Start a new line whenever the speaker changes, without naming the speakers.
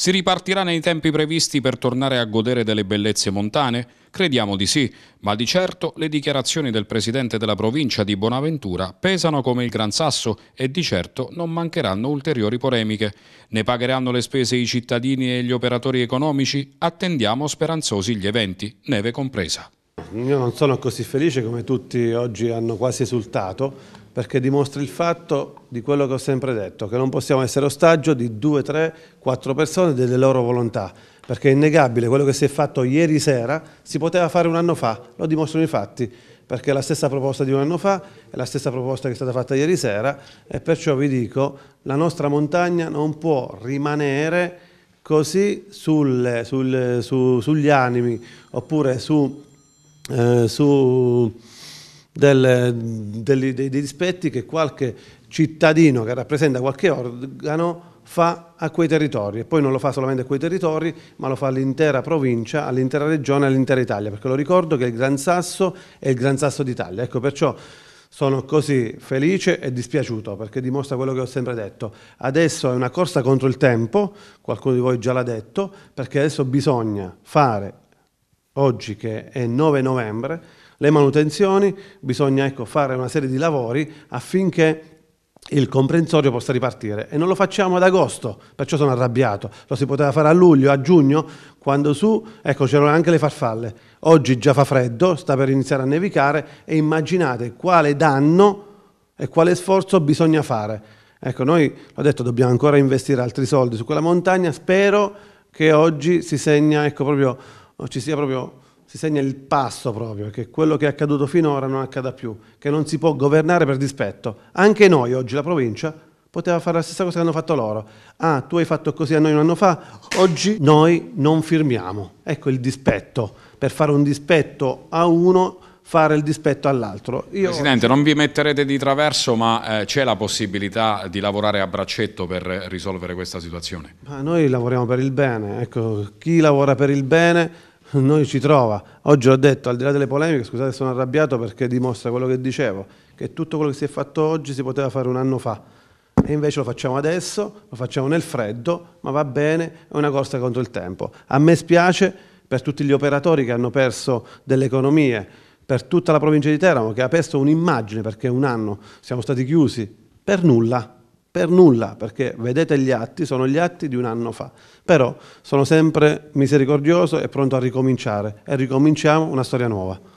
Si ripartirà nei tempi previsti per tornare a godere delle bellezze montane? Crediamo di sì, ma di certo le dichiarazioni del presidente della provincia di Bonaventura pesano come il Gran Sasso e di certo non mancheranno ulteriori polemiche. Ne pagheranno le spese i cittadini e gli operatori economici? Attendiamo speranzosi gli eventi, neve compresa.
Io non sono così felice come tutti oggi hanno quasi esultato, perché dimostra il fatto di quello che ho sempre detto, che non possiamo essere ostaggio di due, tre, quattro persone e delle loro volontà, perché è innegabile quello che si è fatto ieri sera si poteva fare un anno fa, lo dimostrano i fatti, perché è la stessa proposta di un anno fa è la stessa proposta che è stata fatta ieri sera e perciò vi dico la nostra montagna non può rimanere così sul, sul, su, sugli animi oppure su, eh, su del, dei, dei dispetti che qualche cittadino che rappresenta qualche organo fa a quei territori e poi non lo fa solamente a quei territori ma lo fa all'intera provincia, all'intera regione, all'intera Italia perché lo ricordo che il Gran Sasso è il Gran Sasso d'Italia ecco perciò sono così felice e dispiaciuto perché dimostra quello che ho sempre detto adesso è una corsa contro il tempo qualcuno di voi già l'ha detto perché adesso bisogna fare oggi che è 9 novembre le manutenzioni, bisogna ecco, fare una serie di lavori affinché il comprensorio possa ripartire e non lo facciamo ad agosto, perciò sono arrabbiato, lo si poteva fare a luglio, a giugno, quando su, ecco c'erano anche le farfalle, oggi già fa freddo, sta per iniziare a nevicare e immaginate quale danno e quale sforzo bisogna fare. Ecco, noi, l'ho detto, dobbiamo ancora investire altri soldi su quella montagna, spero che oggi si segna, ecco, proprio, ci sia proprio si segna il passo proprio, che quello che è accaduto finora non accada più, che non si può governare per dispetto. Anche noi oggi, la provincia, poteva fare la stessa cosa che hanno fatto loro. Ah, tu hai fatto così a noi un anno fa, oggi noi non firmiamo. Ecco il dispetto. Per fare un dispetto a uno fare il dispetto all'altro. Io...
Presidente, non vi metterete di traverso, ma eh, c'è la possibilità di lavorare a braccetto per risolvere questa situazione?
Ma noi lavoriamo per il bene, ecco, chi lavora per il bene noi ci trova. Oggi ho detto, al di là delle polemiche, scusate sono arrabbiato perché dimostra quello che dicevo, che tutto quello che si è fatto oggi si poteva fare un anno fa. E invece lo facciamo adesso, lo facciamo nel freddo, ma va bene, è una corsa contro il tempo. A me spiace per tutti gli operatori che hanno perso delle economie, per tutta la provincia di Teramo che ha perso un'immagine perché un anno siamo stati chiusi, per nulla per nulla, perché vedete gli atti, sono gli atti di un anno fa. Però sono sempre misericordioso e pronto a ricominciare e ricominciamo una storia nuova.